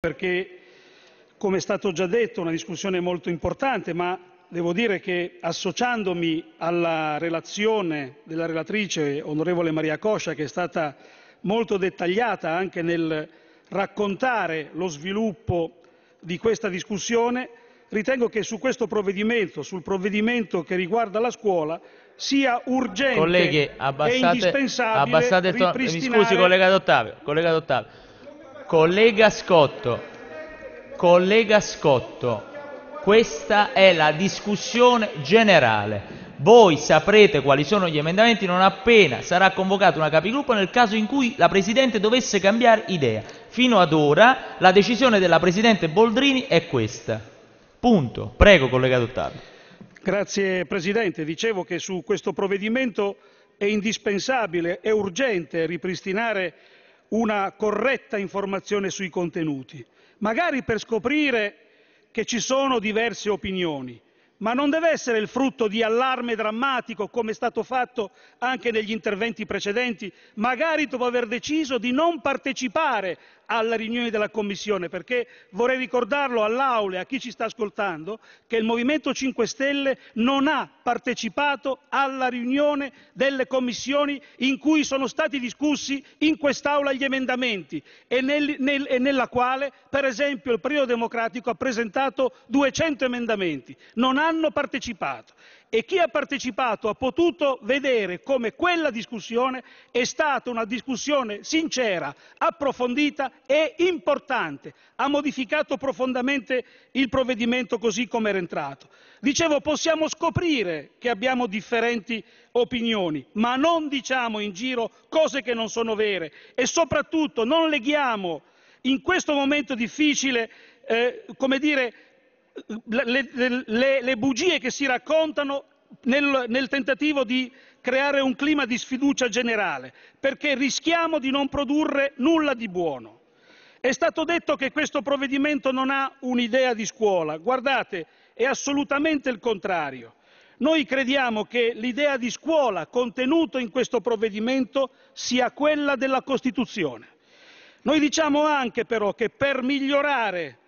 perché, come è stato già detto, è una discussione molto importante, ma devo dire che associandomi alla relazione della relatrice, onorevole Maria Coscia, che è stata molto dettagliata anche nel raccontare lo sviluppo di questa discussione, ritengo che su questo provvedimento, sul provvedimento che riguarda la scuola, sia urgente Colleghi, abbassate, e indispensabile abbassate ripristinare... Mi scusi, Collega D'Ottavio. Collega Scotto, collega Scotto, questa è la discussione generale. Voi saprete quali sono gli emendamenti non appena sarà convocata una capigruppo nel caso in cui la Presidente dovesse cambiare idea. Fino ad ora la decisione della Presidente Boldrini è questa. Punto. Prego, collega Dottato. Grazie Presidente. Dicevo che su questo provvedimento è indispensabile, è urgente ripristinare una corretta informazione sui contenuti, magari per scoprire che ci sono diverse opinioni, ma non deve essere il frutto di allarme drammatico, come è stato fatto anche negli interventi precedenti, magari dopo aver deciso di non partecipare alla riunione della Commissione, perché vorrei ricordarlo all'Aula e a chi ci sta ascoltando che il Movimento 5 Stelle non ha partecipato alla riunione delle commissioni in cui sono stati discussi in quest'Aula gli emendamenti e, nel, nel, e nella quale, per esempio, il Partito Democratico ha presentato 200 emendamenti. Non hanno partecipato e chi ha partecipato ha potuto vedere come quella discussione è stata una discussione sincera, approfondita e importante, ha modificato profondamente il provvedimento così come era entrato. Dicevo, possiamo scoprire che abbiamo differenti opinioni, ma non diciamo in giro cose che non sono vere e soprattutto non leghiamo in questo momento difficile, eh, come dire, le, le, le bugie che si raccontano nel, nel tentativo di creare un clima di sfiducia generale, perché rischiamo di non produrre nulla di buono. È stato detto che questo provvedimento non ha un'idea di scuola. Guardate, è assolutamente il contrario. Noi crediamo che l'idea di scuola contenuta in questo provvedimento sia quella della Costituzione. Noi diciamo anche però che per migliorare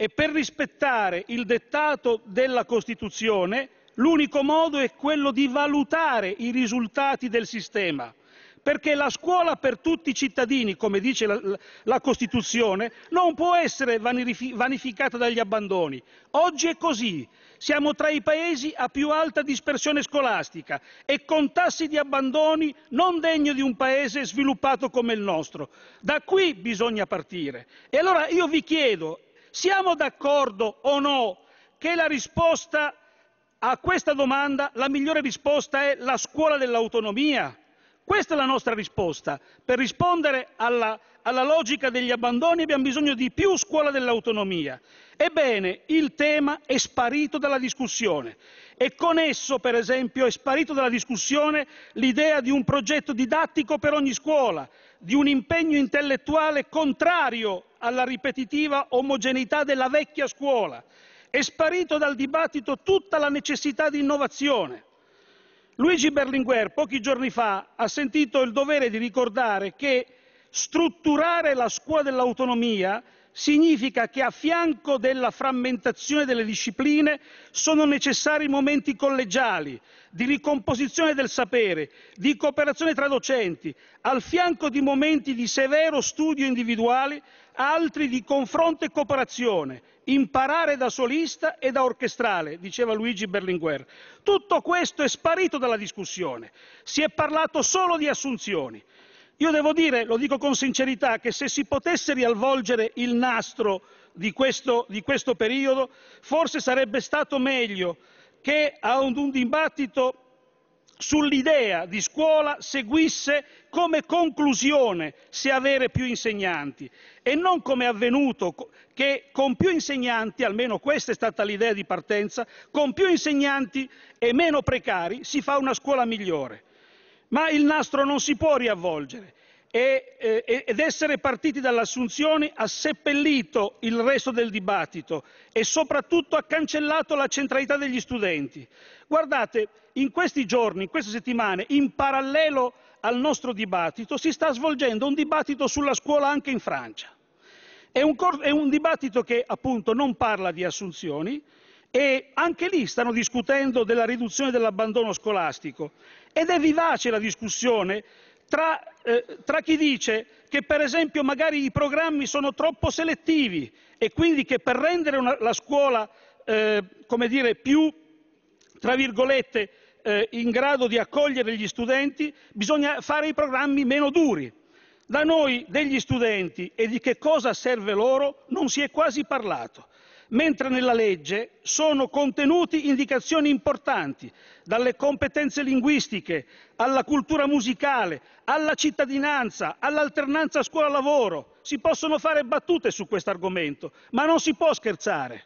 e per rispettare il dettato della Costituzione l'unico modo è quello di valutare i risultati del sistema, perché la scuola per tutti i cittadini, come dice la, la Costituzione, non può essere vanificata dagli abbandoni. Oggi è così. Siamo tra i paesi a più alta dispersione scolastica e con tassi di abbandoni non degno di un paese sviluppato come il nostro. Da qui bisogna partire. E allora io vi chiedo, siamo d'accordo o no che la risposta a questa domanda, la migliore risposta è la scuola dell'autonomia? Questa è la nostra risposta. Per rispondere alla, alla logica degli abbandoni abbiamo bisogno di più scuola dell'autonomia. Ebbene, il tema è sparito dalla discussione e con esso, per esempio, è sparito dalla discussione l'idea di un progetto didattico per ogni scuola, di un impegno intellettuale contrario alla ripetitiva omogeneità della vecchia scuola. È sparito dal dibattito tutta la necessità di innovazione. Luigi Berlinguer pochi giorni fa ha sentito il dovere di ricordare che strutturare la scuola dell'autonomia significa che a fianco della frammentazione delle discipline sono necessari momenti collegiali, di ricomposizione del sapere, di cooperazione tra docenti, al fianco di momenti di severo studio individuali, altri di confronto e cooperazione, imparare da solista e da orchestrale, diceva Luigi Berlinguer. Tutto questo è sparito dalla discussione, si è parlato solo di assunzioni. Io devo dire, lo dico con sincerità, che se si potesse rialvolgere il nastro di questo, di questo periodo, forse sarebbe stato meglio che ad un dibattito sull'idea di scuola seguisse come conclusione se avere più insegnanti e non come è avvenuto che con più insegnanti, almeno questa è stata l'idea di partenza, con più insegnanti e meno precari si fa una scuola migliore. Ma il nastro non si può riavvolgere eh, ed essere partiti dall'assunzione ha seppellito il resto del dibattito e soprattutto ha cancellato la centralità degli studenti. Guardate, in questi giorni, in queste settimane, in parallelo al nostro dibattito, si sta svolgendo un dibattito sulla scuola anche in Francia. È un, è un dibattito che appunto non parla di assunzioni, e anche lì stanno discutendo della riduzione dell'abbandono scolastico ed è vivace la discussione tra, eh, tra, chi dice che per esempio magari i programmi sono troppo selettivi e quindi che per rendere una, la scuola eh, come dire, più tra virgolette, eh, in grado di accogliere gli studenti bisogna fare i programmi meno duri. Da noi degli studenti e di che cosa serve loro non si è quasi parlato mentre nella legge sono contenute indicazioni importanti, dalle competenze linguistiche alla cultura musicale, alla cittadinanza, all'alternanza scuola-lavoro. Si possono fare battute su questo argomento, ma non si può scherzare.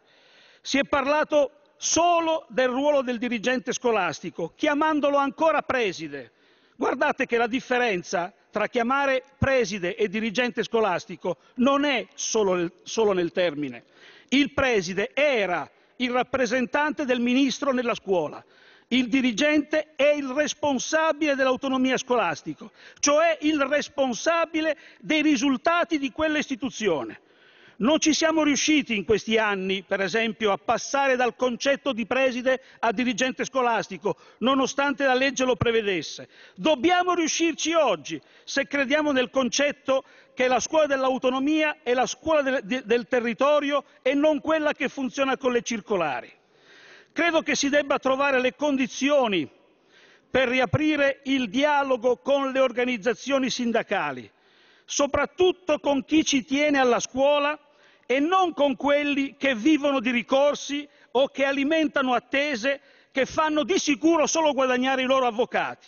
Si è parlato solo del ruolo del dirigente scolastico, chiamandolo ancora preside. Guardate che la differenza tra chiamare preside e dirigente scolastico non è solo, solo nel termine. Il preside era il rappresentante del ministro nella scuola. Il dirigente è il responsabile dell'autonomia scolastica, cioè il responsabile dei risultati di quell'istituzione. Non ci siamo riusciti in questi anni, per esempio, a passare dal concetto di preside a dirigente scolastico, nonostante la legge lo prevedesse. Dobbiamo riuscirci oggi, se crediamo nel concetto che la scuola dell'autonomia è la scuola del, del territorio e non quella che funziona con le circolari. Credo che si debba trovare le condizioni per riaprire il dialogo con le organizzazioni sindacali soprattutto con chi ci tiene alla scuola e non con quelli che vivono di ricorsi o che alimentano attese che fanno di sicuro solo guadagnare i loro avvocati.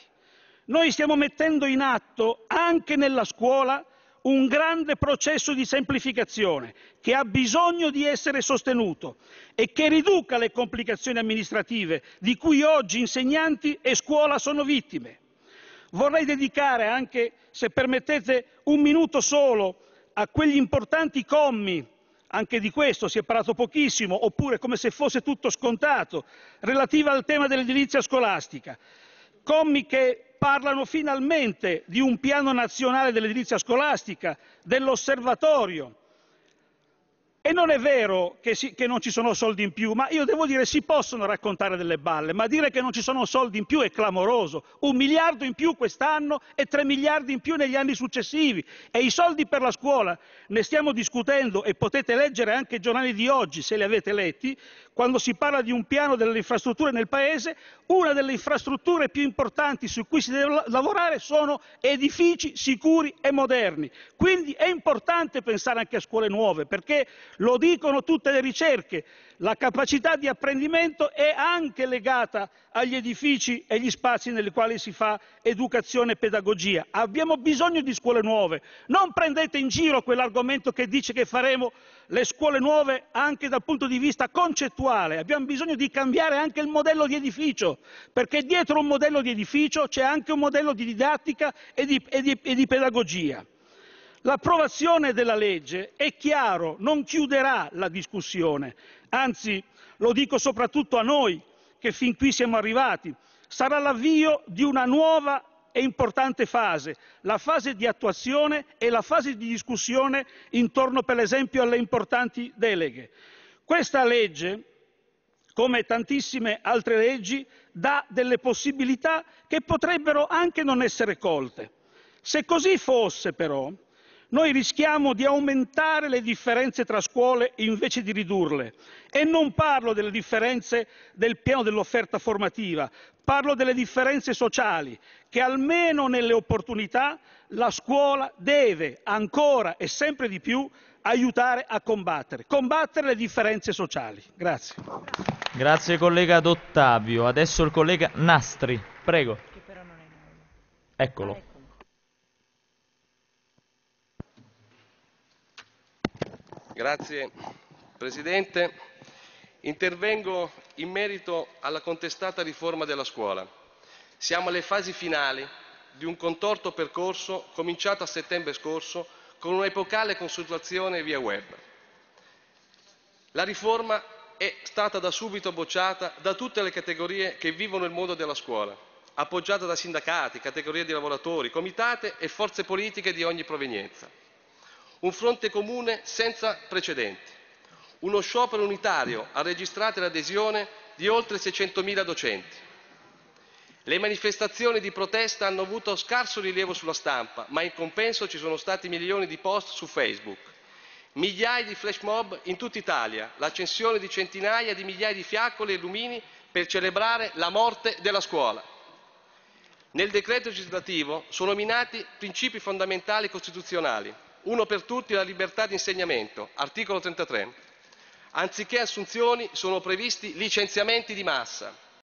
Noi stiamo mettendo in atto anche nella scuola un grande processo di semplificazione che ha bisogno di essere sostenuto e che riduca le complicazioni amministrative di cui oggi insegnanti e scuola sono vittime. Vorrei dedicare anche, se permettete, un minuto solo a quegli importanti commi, anche di questo si è parlato pochissimo, oppure come se fosse tutto scontato, relativa al tema dell'edilizia scolastica. Commi che parlano finalmente di un piano nazionale dell'edilizia scolastica, dell'osservatorio, e non è vero che, si, che, non ci sono soldi in più, ma io devo dire si possono raccontare delle balle, ma dire che non ci sono soldi in più è clamoroso. Un miliardo in più quest'anno e tre miliardi in più negli anni successivi. E i soldi per la scuola ne stiamo discutendo e potete leggere anche i giornali di oggi, se li avete letti, quando si parla di un piano delle infrastrutture nel Paese, una delle infrastrutture più importanti su cui si deve lavorare sono edifici sicuri e moderni. Quindi è importante pensare anche a scuole nuove, perché lo dicono tutte le ricerche, la capacità di apprendimento è anche legata agli edifici e agli spazi nei quali si fa educazione e pedagogia. Abbiamo bisogno di scuole nuove, non prendete in giro quell'argomento che dice che faremo le scuole nuove anche dal punto di vista concettuale, abbiamo bisogno di cambiare anche il modello di edificio, perché dietro un modello di edificio c'è anche un modello di didattica e di, e di, e di pedagogia. L'approvazione della legge, è chiaro, non chiuderà la discussione, anzi lo dico soprattutto a noi che fin qui siamo arrivati, sarà l'avvio di una nuova e importante fase, la fase di attuazione e la fase di discussione intorno per esempio alle importanti deleghe. Questa legge, come tantissime altre leggi, dà delle possibilità che potrebbero anche non essere colte. Se così fosse però, noi rischiamo di aumentare le differenze tra scuole invece di ridurle e non parlo delle differenze del piano dell'offerta formativa, parlo delle differenze sociali che almeno nelle opportunità la scuola deve ancora e sempre di più aiutare a combattere, combattere le differenze sociali. Grazie. Grazie collega Dottavio. Adesso il collega Nastri, prego. Eccolo. Ah, ecco. Signor Presidente, intervengo in merito alla contestata riforma della scuola. Siamo alle fasi finali di un contorto percorso cominciato a settembre scorso con un'epocale consultazione via web. La riforma è stata da subito bocciata da tutte le categorie che vivono il mondo della scuola, appoggiata da sindacati, categorie di lavoratori, comitate e forze politiche di ogni provenienza un fronte comune senza precedenti. Uno sciopero unitario ha registrato l'adesione di oltre 600.000 docenti. Le manifestazioni di protesta hanno avuto scarso rilievo sulla stampa, ma in compenso ci sono stati milioni di post su Facebook, migliaia di flash mob in tutta Italia, l'accensione di centinaia di migliaia di fiaccole e lumini per celebrare la morte della scuola. Nel decreto legislativo sono minati principi fondamentali costituzionali, uno per tutti la libertà di insegnamento, articolo 33. Anziché assunzioni sono previsti licenziamenti di massa.